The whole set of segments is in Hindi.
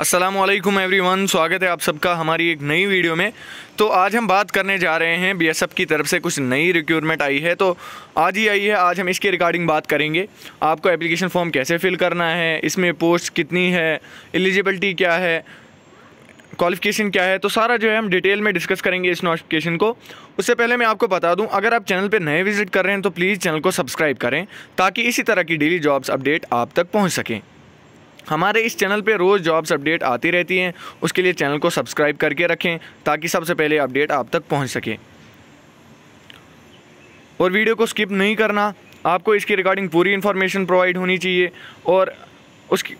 असलम एवरीवन स्वागत है आप सबका हमारी एक नई वीडियो में तो आज हम बात करने जा रहे हैं एफ की तरफ से कुछ नई रिक्यूरमेंट आई है तो आज ही आई है आज हम इसके रिगार्डिंग बात करेंगे आपको एप्लीकेशन फॉर्म कैसे फिल करना है इसमें पोस्ट कितनी है एलिजिबिलिटी क्या है क्वालिफिकेशन क्या है तो सारा जो है हम डिटेल में डिस्कस करेंगे इस नोटिफिकेशन को उससे पहले मैं आपको बता दूं अगर आप चैनल पर नए विजिट कर रहे हैं तो प्लीज़ चैनल को सब्सक्राइब करें ताकि इसी तरह की डेली जॉब्स अपडेट आप तक पहुँच सकें हमारे इस चैनल पे रोज़ जॉब्स अपडेट आती रहती हैं उसके लिए चैनल को सब्सक्राइब करके रखें ताकि सबसे पहले अपडेट आप तक पहुंच सके और वीडियो को स्किप नहीं करना आपको इसकी रिगार्डिंग पूरी इन्फॉर्मेशन प्रोवाइड होनी चाहिए और उसकी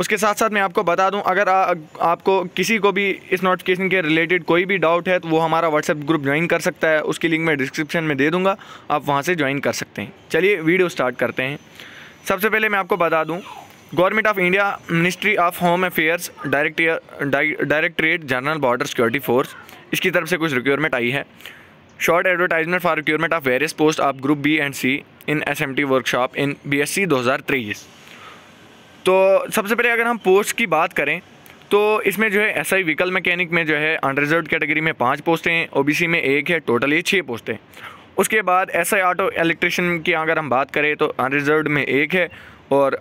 उसके साथ साथ मैं आपको बता दूं अगर आ, आपको किसी को भी इस नोटिफिकेशन के रिलेटेड कोई भी डाउट है तो वो हमारा व्हाट्सएप ग्रुप ज्वाइन कर सकता है उसकी लिंक मैं डिस्क्रिप्शन में दे दूंगा आप वहां से ज्वाइन कर सकते हैं चलिए वीडियो स्टार्ट करते हैं सबसे पहले मैं आपको बता दूं government of India ministry of home affairs director directorate general border security force इसकी तरफ से कुछ रिक्योरमेंट आई है short advertisement for recruitment of various post of group B and C in S workshop in B S तो सबसे पहले अगर हम पोस्ट की बात करें तो इसमें जो है एस आई व्हीकल मैकेनिक में जो है अनरिजर्व कैटेगरी में पाँच पोस्टें हैं ओबीसी में एक है टोटल ये छः पोस्टें उसके बाद एस आई ऑटो इलेक्ट्रिशियन की अगर हम बात करें तो अनरिजर्व में एक है और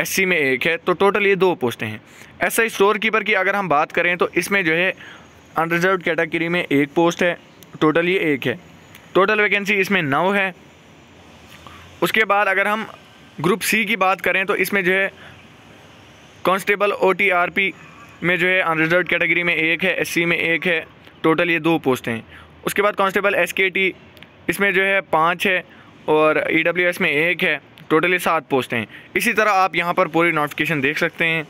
एससी में एक है तो टोटल ये दो पोस्टें हैं ऐसा आई स्टोर कीपर की अगर हम बात करें तो इसमें जो है अनरिजर्व कैटेगरी में एक पोस्ट है टोटल ये एक है टोटल वैकेंसी इसमें नौ है उसके बाद अगर हम ग्रुप सी की बात करें तो इसमें जो है कांस्टेबल ओ में जो है अनरिजर्व कैटेगरी में एक है एस में एक है टोटल ये दो पोस्ट हैं उसके बाद कांस्टेबल एस इसमें जो है पाँच है और ई e में एक है टोटली सात पोस्टें हैं इसी तरह आप यहाँ पर पूरी नोटिफिकेशन देख सकते हैं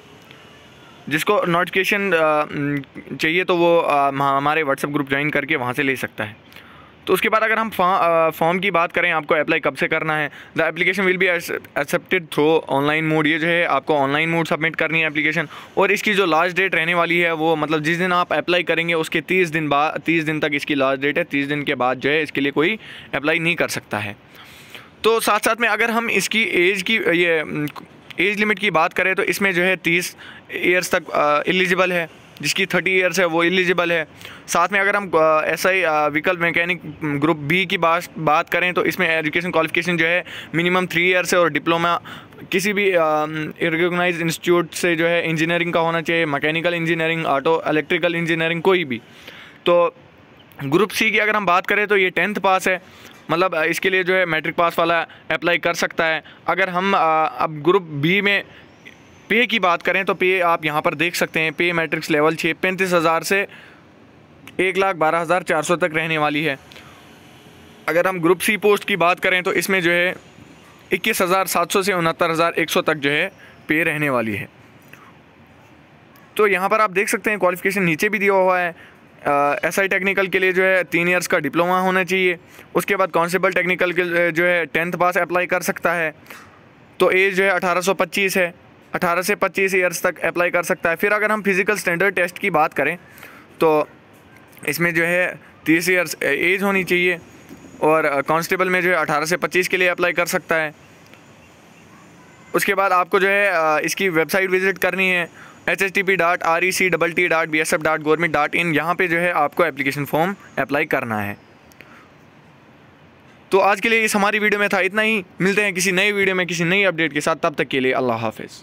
जिसको नोटिफिकेशन चाहिए तो वो हमारे व्हाट्सएप ग्रुप ज्वाइन करके वहाँ से ले सकता है तो उसके बाद अगर हम फॉर्म की बात करें आपको अप्लाई कब से करना है the application will be accepted through online mode ये जो है आपको ऑनलाइन मोड सबमिट करनी है एप्लीकेशन और इसकी जो लास्ट डेट रहने वाली है वो मतलब जिस दिन आप अप्लाई करेंगे उसके तीस दिन बाद तीस दिन तक इसकी लास्ट डेट है तीस दिन के बाद जो है इसके लिए कोई अप्लाई नहीं कर सकता है तो साथ साथ में अगर हम इसकी एज की ये एज लिमिट की बात करें तो इसमें जो है तीस ईयर्स तक एलिजिबल है जिसकी थर्टी ईयर्स है वो एलिजिबल है साथ में अगर हम S I vehicle mechanic group B की बात बात करें तो इसमें एजुकेशन क्वालिफिकेशन जो है मिनिमम थ्री ईयर्स है और डिप्लोमा किसी भी रिकोगनाइज इंस्टीट्यूट से जो है इंजीनियरिंग का होना चाहिए mechanical engineering auto electrical engineering कोई भी तो ग्रुप सी की अगर हम बात करें तो ये टेंथ पास है मतलब इसके लिए जो है मैट्रिक पास वाला अप्लाई कर सकता है अगर हम अब ग्रुप बी में पे की बात करें तो पे आप यहाँ पर देख सकते हैं पे मैट्रिक्स लेवल छः पैंतीस हज़ार से एक लाख बारह हज़ार चार सौ तक रहने वाली है अगर हम ग्रुप सी पोस्ट की बात करें तो इसमें जो है इक्कीस हज़ार सात सौ से उनहत्तर हज़ार एक सौ तक जो है पे रहने वाली है तो यहाँ पर आप देख सकते हैं क्वालिफिकेशन नीचे भी दिया हुआ है एस आई टेक्निकल के लिए जो है तीन ईयर्स का डिप्लोमा होना चाहिए उसके बाद कॉन्स्टेबल टेक्निकल के जो है टेंथ पास अप्लाई कर सकता है तो एज जो है पच्चीस है 18 से 25 ईयर्स तक अप्लाई कर सकता है फिर अगर हम फिज़िकल स्टैंडर्ड टेस्ट की बात करें तो इसमें जो है तीस ईयर्स एज होनी चाहिए और कांस्टेबल में जो है अठारह से पच्चीस के लिए अप्लाई कर सकता है उसके बाद आपको जो है इसकी वेबसाइट विज़िट करनी है H H T P dot R E C double T dot B S F dot government dot in यहाँ पर जो है आपको एप्लीकेशन फॉर्म अप्लाई करना है तो आज के लिए इस हमारी वीडियो में था इतना ही मिलते हैं किसी नई वीडियो में किसी नई अपडेट के साथ तब तक के लिए अल्लाह हाफिज़